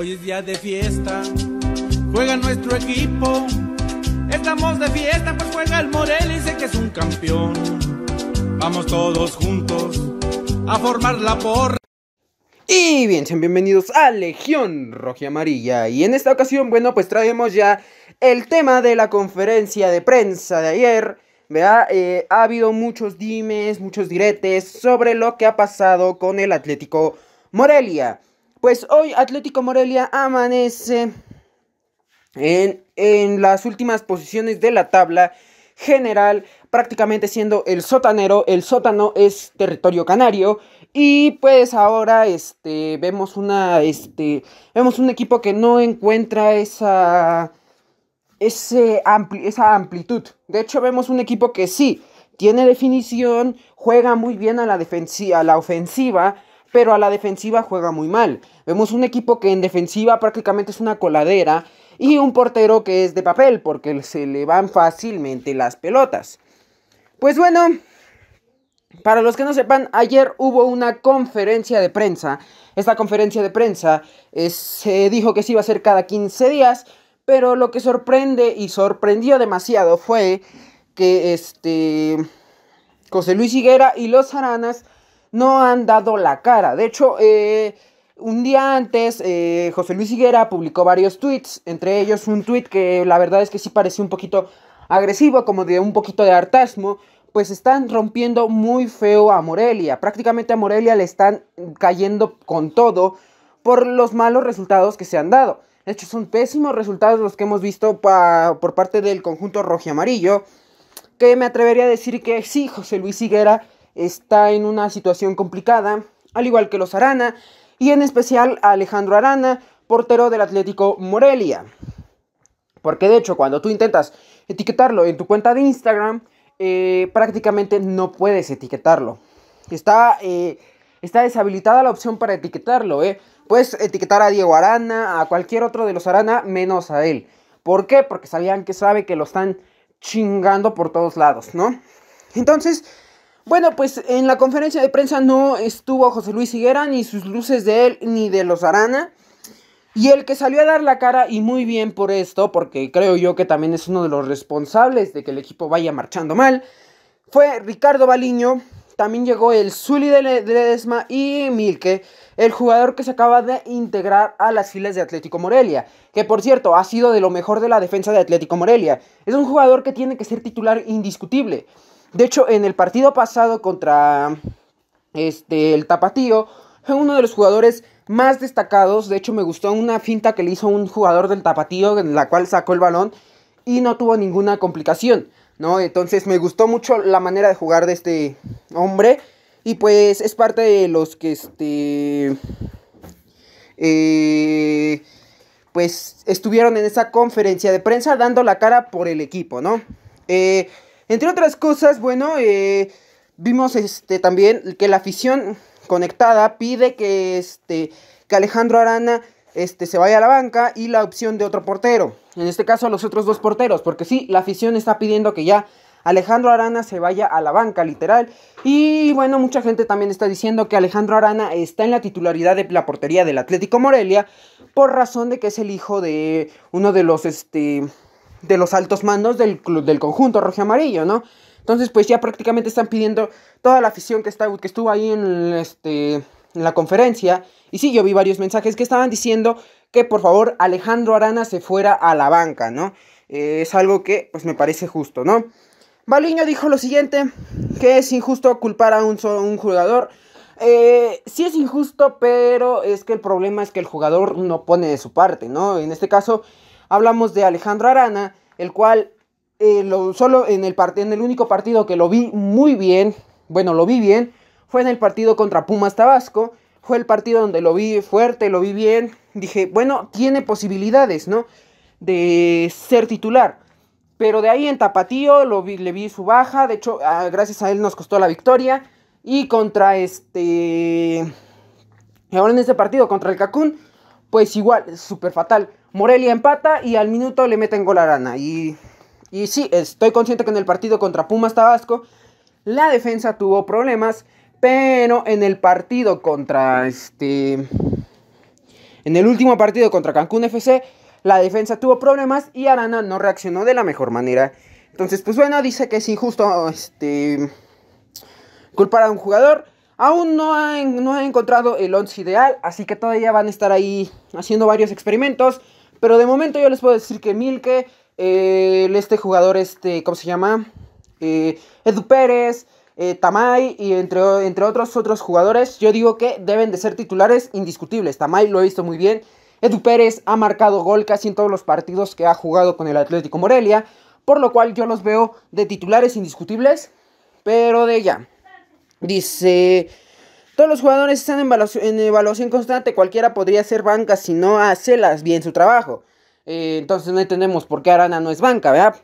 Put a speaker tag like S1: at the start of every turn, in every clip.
S1: Hoy es día de fiesta, juega nuestro equipo. Estamos de fiesta, pues juega el Morel y sé que es un campeón. Vamos todos juntos a formar la porra. Y bien, sean bienvenidos a Legión Roja y Amarilla. Y en esta ocasión, bueno, pues traemos ya el tema de la conferencia de prensa de ayer. Eh, ha habido muchos dimes, muchos diretes sobre lo que ha pasado con el Atlético Morelia. Pues hoy Atlético Morelia amanece en, las últimas posiciones de la tabla general, prácticamente siendo el sotanero, el sótano es territorio canario y pues ahora este vemos una este vemos un equipo que no encuentra esa esa amplitud. De hecho vemos un equipo que sí tiene definición, juega muy bien a la defensiva, a la ofensiva, pero a la defensiva juega muy mal. Vemos un equipo que en defensiva prácticamente es una coladera y un portero que es de papel porque se le van fácilmente las pelotas. Pues bueno, para los que no sepan, ayer hubo una conferencia de prensa. Esta conferencia de prensa se dijo que se iba a hacer cada 15 días, pero lo que sorprende y sorprendió demasiado fue que este José Luis Higuera y los Aranas no han dado la cara. De hecho, eh, un día antes, eh, José Luis Higuera publicó varios tweets, entre ellos un tweet que la verdad es que sí parecía un poquito agresivo, como de un poquito de hartazmo, pues están rompiendo muy feo a Morelia. Prácticamente a Morelia le están cayendo con todo por los malos resultados que se han dado. De hecho, son pésimos resultados los que hemos visto por parte del conjunto rojo y amarillo. Que me atrevería a decir que sí, José Luis Higuera está en una situación complicada, al igual que los Arana, y en especial a Alejandro Arana, portero del Atlético Morelia. Porque de hecho, cuando tú intentas etiquetarlo en tu cuenta de Instagram, eh, prácticamente no puedes etiquetarlo. Está, eh, está deshabilitada la opción para etiquetarlo. Eh. Puedes etiquetar a Diego Arana, a cualquier otro de los Arana, menos a él. ¿Por qué? Porque sabían que sabe que lo están chingando por todos lados, ¿no? Entonces, bueno, pues en la conferencia de prensa no estuvo José Luis Higuera, ni sus luces de él, ni de los Arana. Y el que salió a dar la cara, y muy bien por esto, porque creo yo que también es uno de los responsables de que el equipo vaya marchando mal, fue Ricardo Baliño. También llegó el Zully de Ledesma y Milke, el jugador que se acaba de integrar a las filas de Atlético Morelia, que por cierto ha sido de lo mejor de la defensa de Atlético Morelia. Es un jugador que tiene que ser titular indiscutible. De hecho, en el partido pasado contra este, el Tapatío, fue uno de los jugadores más destacados. De hecho, me gustó una finta que le hizo un jugador del Tapatío, en la cual sacó el balón y no tuvo ninguna complicación, ¿no? Entonces, me gustó mucho la manera de jugar de este hombre. Y pues es parte de los que este. Eh, pues estuvieron en esa conferencia de prensa dando la cara por el equipo, ¿no? Eh, entre otras cosas, bueno, eh, vimos este, también que la afición conectada pide que, este, que Alejandro Arana este, se vaya a la banca y la opción de otro portero. En este caso a los otros dos porteros, porque sí, la afición está pidiendo que ya Alejandro Arana se vaya a la banca, literal. Y bueno, mucha gente también está diciendo que Alejandro Arana está en la titularidad de la portería del Atlético Morelia por razón de que es el hijo de uno de los, este, de los altos mandos del, club, del conjunto rojo amarillo, ¿no? Entonces, pues ya prácticamente están pidiendo toda la afición que, está, que estuvo ahí en, este, en la conferencia. Y sí, yo vi varios mensajes que estaban diciendo que por favor Alejandro Arana se fuera a la banca, ¿no? Eh, es algo que pues me parece justo, ¿no? Baliño dijo lo siguiente, que es injusto culpar a un, un jugador. Eh, sí es injusto, pero es que el problema es que el jugador no pone de su parte, ¿no? En este caso, hablamos de Alejandro Arana, el cual eh, lo, solo en el, en el único partido que lo vi muy bien, bueno, lo vi bien, fue en el partido contra Pumas Tabasco. Fue el partido donde lo vi fuerte, lo vi bien. Dije, bueno, tiene posibilidades, ¿no? De ser titular. Pero de ahí en Tapatío lo vi, le vi su baja. De hecho, ah, gracias a él nos costó la victoria. Y contra este. Ahora en este partido, contra el Cacún, pues igual, súper fatal. Morelia empata y al minuto le meten gol a Arana. Y, y sí, estoy consciente que en el partido contra Pumas Tabasco la defensa tuvo problemas, pero en el partido contra este... En el último partido contra Cancún FC, la defensa tuvo problemas y Arana no reaccionó de la mejor manera. Entonces, pues bueno, dice que es injusto este, culpar a un jugador. Aún no han, no encontrado el once ideal, así que todavía van a estar ahí haciendo varios experimentos. Pero de momento yo les puedo decir que Milke, eh, este jugador, este, ¿cómo se llama? Eh, Edu Pérez, eh, Tamay y entre, entre otros otros jugadores, yo digo que deben de ser titulares indiscutibles. Tamay lo he visto muy bien. Edu Pérez ha marcado gol casi en todos los partidos que ha jugado con el Atlético Morelia, por lo cual yo los veo de titulares indiscutibles, pero de ya. Dice, todos los jugadores están en evaluación, constante, cualquiera podría ser banca si no las bien su trabajo. Eh, entonces no entendemos por qué Arana no es banca, ¿verdad?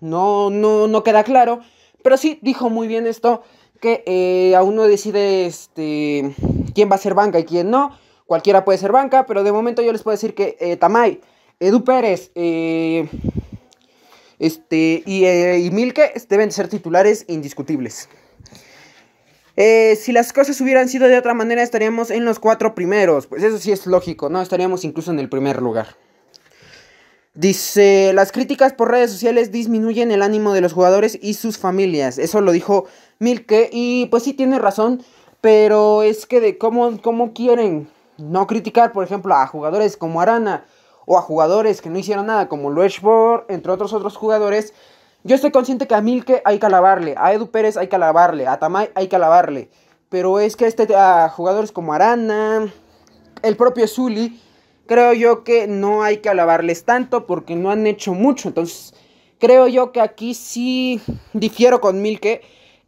S1: No, no, no queda claro. Pero sí, dijo muy bien esto, que eh, aún no decide este, quién va a ser banca y quién no. Cualquiera puede ser banca, pero de momento yo les puedo decir que eh, Tamay, Edu Pérez este, y, y Milke deben ser titulares indiscutibles. Eh, si las cosas hubieran sido de otra manera, estaríamos en los cuatro primeros. Pues eso sí es lógico, ¿no? Estaríamos incluso en el primer lugar. Dice, las críticas por redes sociales disminuyen el ánimo de los jugadores y sus familias. Eso lo dijo Milke y pues sí tiene razón, pero es que de cómo, cómo quieren no criticar, por ejemplo, a jugadores como Arana o a jugadores que no hicieron nada como Lushbor, entre otros otros jugadores, yo estoy consciente que a Milke hay que alabarle, a Edu Pérez hay que alabarle, a Tamay hay que alabarle. Pero es que este, a jugadores como Arana, el propio Zully, creo yo que no hay que alabarles tanto porque no han hecho mucho. Entonces, creo yo que aquí sí difiero con Milke.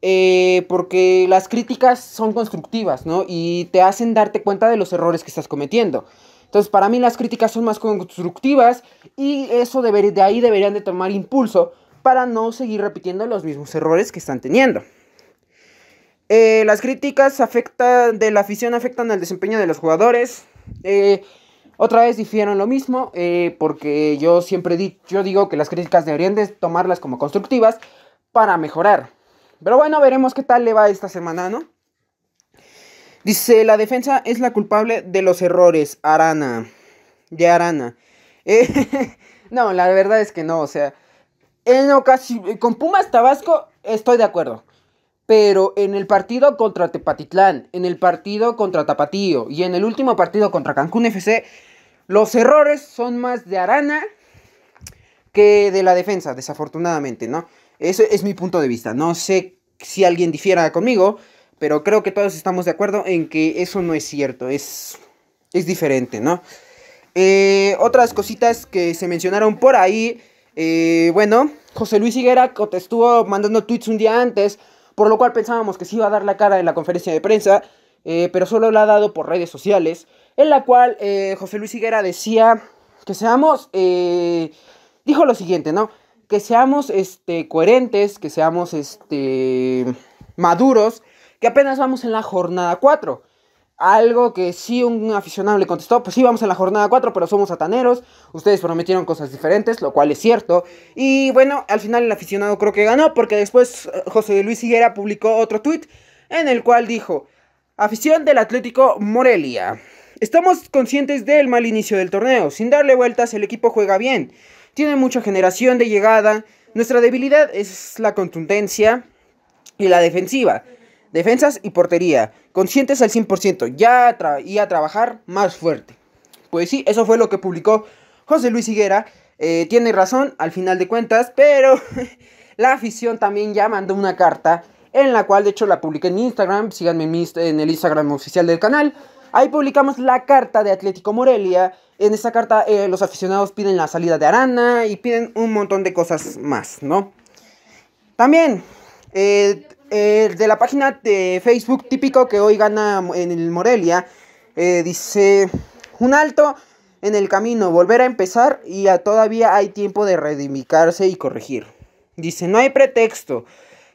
S1: Eh, porque las críticas son constructivas, ¿no? Y te hacen darte cuenta de los errores que estás cometiendo. Entonces, para mí las críticas son más constructivas y eso de ahí deberían de tomar impulso para no seguir repitiendo los mismos errores que están teniendo. Eh, las críticas afectan, de la afición afectan al desempeño de los jugadores. Eh, otra vez difieron lo mismo, eh, porque yo siempre yo digo que las críticas deberían de tomarlas como constructivas para mejorar. Pero bueno, veremos qué tal le va esta semana, ¿no? Dice, la defensa es la culpable de los errores, Arana. De Arana. no, la verdad es que no, o sea, en ocasión, eh, con Pumas Tabasco estoy de acuerdo. Pero en el partido contra Tepatitlán, en el partido contra Tapatío y en el último partido contra Cancún FC, los errores son más de Arana que de la defensa, desafortunadamente, ¿no? Ese es mi punto de vista. No sé si alguien difiera conmigo, pero creo que todos estamos de acuerdo en que eso no es cierto, es, es diferente, ¿no? Eh, otras cositas que se mencionaron por ahí eh, bueno, José Luis Higuera estuvo mandando tweets un día antes, por lo cual pensábamos que sí iba a dar la cara en la conferencia de prensa, eh, pero solo la ha dado por redes sociales, en la cual eh, José Luis Higuera decía que seamos, dijo lo siguiente, ¿no? Que seamos este, coherentes, que seamos este, maduros, que apenas vamos en la jornada 4 algo que sí un aficionado le contestó, pues sí, vamos a la jornada 4, pero somos sataneros, ustedes prometieron cosas diferentes, lo cual es cierto. Y bueno, al final el aficionado creo que ganó, porque después eh, José Luis Higuera publicó otro tweet en el cual dijo, afición del Atlético Morelia, estamos conscientes del mal inicio del torneo, sin darle vueltas el equipo juega bien, tiene mucha generación de llegada, nuestra debilidad es la contundencia y la defensiva. Defensas y portería, conscientes al 100%, ya y a trabajar más fuerte. Pues sí, eso fue lo que publicó José Luis Higuera. Eh, tiene razón al final de cuentas, pero la afición también ya mandó una carta en la cual de hecho la publiqué en Instagram, síganme en, el Instagram oficial del canal. Ahí publicamos la carta de Atlético Morelia. En esa carta eh, los aficionados piden la salida de Arana y piden un montón de cosas más, ¿no? También eh, eh, de la página de Facebook típico que hoy gana en el Morelia. Eh, dice, un alto en el camino, volver a empezar y todavía hay tiempo de redimicarse y corregir. Dice, no hay pretexto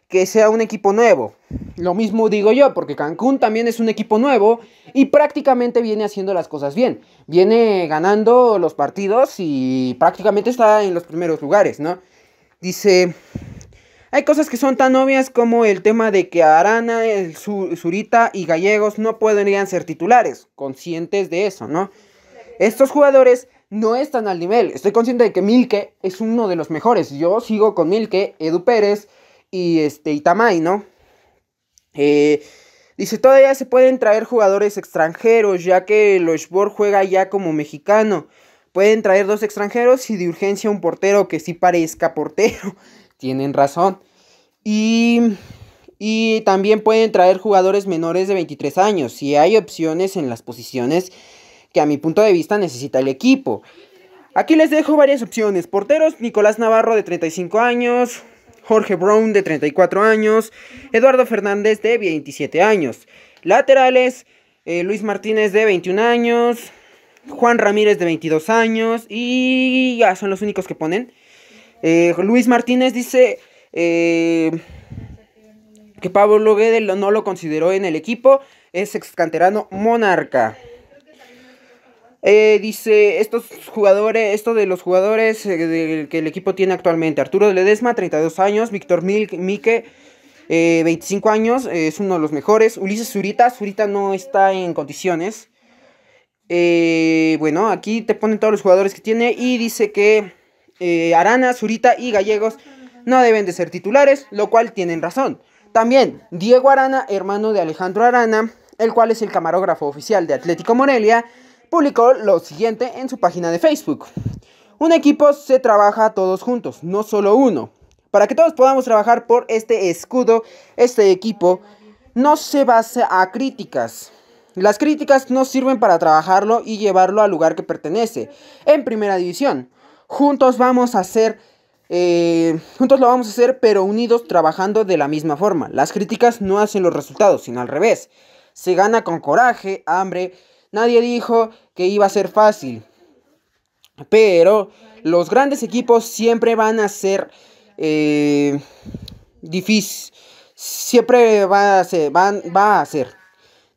S1: que sea un equipo nuevo. Lo mismo digo yo, porque Cancún también es un equipo nuevo y prácticamente viene haciendo las cosas bien. Viene ganando los partidos y prácticamente está en los primeros lugares, ¿no? Dice, hay cosas que son tan obvias como el tema de que Arana, el Zurita y Gallegos no podrían ser titulares, conscientes de eso, ¿no? Estos jugadores no están al nivel. Estoy consciente de que Milke es uno de los mejores. Yo sigo con Milke, Edu Pérez y este Itamay, ¿no? Eh, dice, todavía se pueden traer jugadores extranjeros, ya que Lochbor juega ya como mexicano. Pueden traer dos extranjeros y de urgencia un portero que sí parezca portero tienen razón. Y, y también pueden traer jugadores menores de 23 años. Si hay opciones en las posiciones que a mi punto de vista necesita el equipo. Aquí les dejo varias opciones. Porteros, Nicolás Navarro de 35 años, Jorge Brown de 34 años, Eduardo Fernández de 27 años. Laterales, eh, Luis Martínez de 21 años, Juan Ramírez de 22 años y ya son los únicos que ponen. Eh, Luis Martínez dice eh, que Pablo Guede no lo consideró en el equipo. Es excanterano monarca. Eh, dice, estos jugadores, esto de los jugadores que el equipo tiene actualmente. Arturo Ledesma, 32 años. Víctor Mique, 25 años. es uno de los mejores. Ulises Zurita, Zurita no está en condiciones. bueno, aquí te ponen todos los jugadores que tiene y dice que eh, Arana, Zurita y Gallegos no deben de ser titulares, lo cual tienen razón. También Diego Arana, hermano de Alejandro Arana, el cual es el camarógrafo oficial de Atlético Morelia, publicó lo siguiente en su página de Facebook. Un equipo se trabaja todos juntos, no solo uno. Para que todos podamos trabajar por este escudo, este equipo no se basa a críticas. Las críticas no sirven para trabajarlo y llevarlo al lugar que pertenece, en primera división. Juntos vamos a hacer, eh, juntos lo vamos a hacer, pero unidos trabajando de la misma forma. Las críticas no hacen los resultados, sino al revés. Se gana con coraje, hambre. Nadie dijo que iba a ser fácil. Pero los grandes equipos siempre van a ser eh, difícil. Siempre va a ser, van, a ser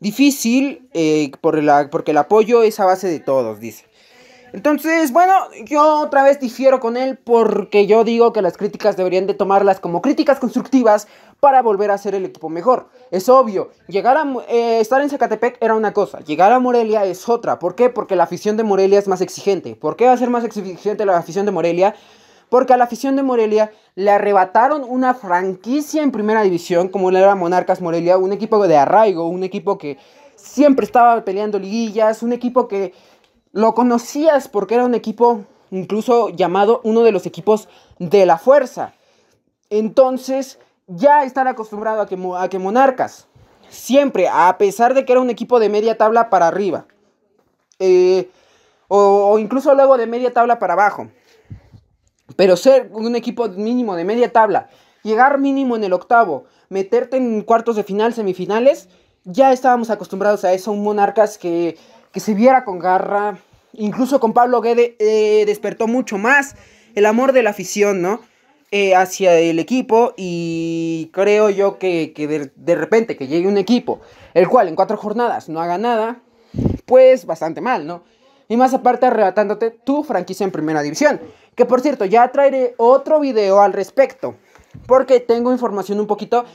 S1: difícil eh, por porque el apoyo es a base de todos, dice. Entonces, bueno, yo otra vez difiero con él porque yo digo que las críticas deberían de tomarlas como críticas constructivas para volver a ser el equipo mejor. Es obvio, llegar a eh, estar en Zacatepec era una cosa, llegar a Morelia es otra. ¿Por qué? Porque la afición de Morelia es más exigente. ¿Por qué va a ser más exigente la afición de Morelia? Porque a la afición de Morelia le arrebataron una franquicia en primera división, como le era Monarcas Morelia, un equipo de arraigo, un equipo que siempre estaba peleando liguillas, un equipo que lo conocías porque era un equipo incluso llamado uno de los equipos de la fuerza. Entonces ya estar acostumbrado a que, a que Monarcas siempre, a pesar de que era un equipo de media tabla para arriba, eh, o, o, incluso luego de media tabla para abajo, pero ser un equipo mínimo de media tabla, llegar mínimo en el octavo, meterte en cuartos de final, semifinales, ya estábamos acostumbrados a eso, un Monarcas que que se viera con garra. Incluso con Pablo Guede eh, despertó mucho más el amor de la afición, ¿no? Eh, hacia el equipo y creo yo que, de, repente que llegue un equipo, el cual en cuatro jornadas no haga nada, pues bastante mal, ¿no? Y más aparte arrebatándote tu franquicia en primera división, que por cierto ya traeré otro video al respecto, porque tengo información un poquito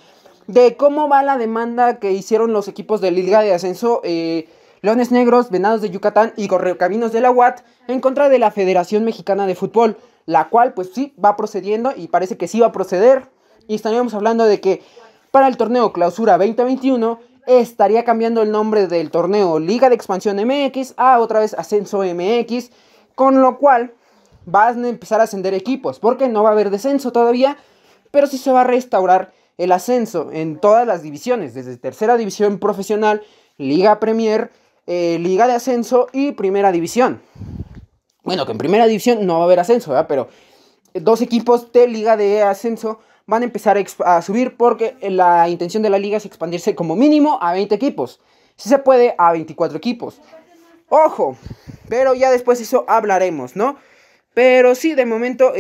S1: de cómo va la demanda que hicieron los equipos de Liga de Ascenso. Eh, Leones Negros, Venados de Yucatán y Correcaminos de la UAT en contra de la Federación Mexicana de Fútbol, la cual pues sí va procediendo y parece que sí va a proceder. Y estaríamos hablando de que para el torneo Clausura 2021 estaría cambiando el nombre del torneo Liga de Expansión MX a otra vez Ascenso MX, con lo cual van a empezar a ascender equipos, porque no va a haber descenso todavía, pero sí se va a restaurar el ascenso en todas las divisiones, desde tercera división profesional, Liga Premier, eh, liga de Ascenso y Primera División. Bueno, que en Primera División no va a haber ascenso, ¿verdad? Pero eh, dos equipos de Liga de Ascenso van a empezar a, subir porque eh, la intención de la liga es expandirse como mínimo a 20 equipos. Si se puede, a 24 equipos. Ojo, pero ya después eso hablaremos, ¿no? Pero sí, de momento,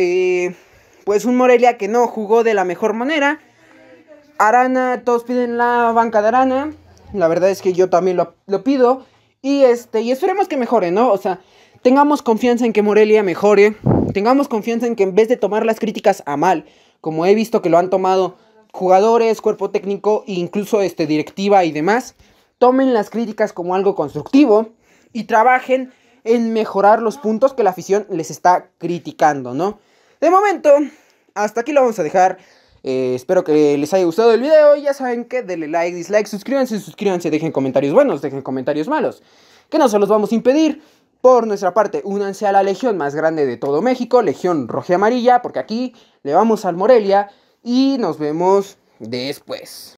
S1: pues un Morelia que no jugó de la mejor manera. Arana, todos piden la banca de Arana. La verdad es que yo también lo, lo pido. Y este, y esperemos que mejore, ¿no? O sea, tengamos confianza en que Morelia mejore, tengamos confianza en que en vez de tomar las críticas a mal, como he visto que lo han tomado jugadores, cuerpo técnico e incluso este, directiva y demás, tomen las críticas como algo constructivo y trabajen en mejorar los puntos que la afición les está criticando, ¿no? De momento, hasta aquí lo vamos a dejar. Eh, espero que les haya gustado el video. Ya saben que denle like, dislike, suscríbanse, suscríbanse, dejen comentarios buenos, dejen comentarios malos. Que no se los vamos a impedir. Por nuestra parte, únanse a la legión más grande de todo México, Legión Roja y Amarilla, porque aquí le vamos al Morelia y nos vemos después.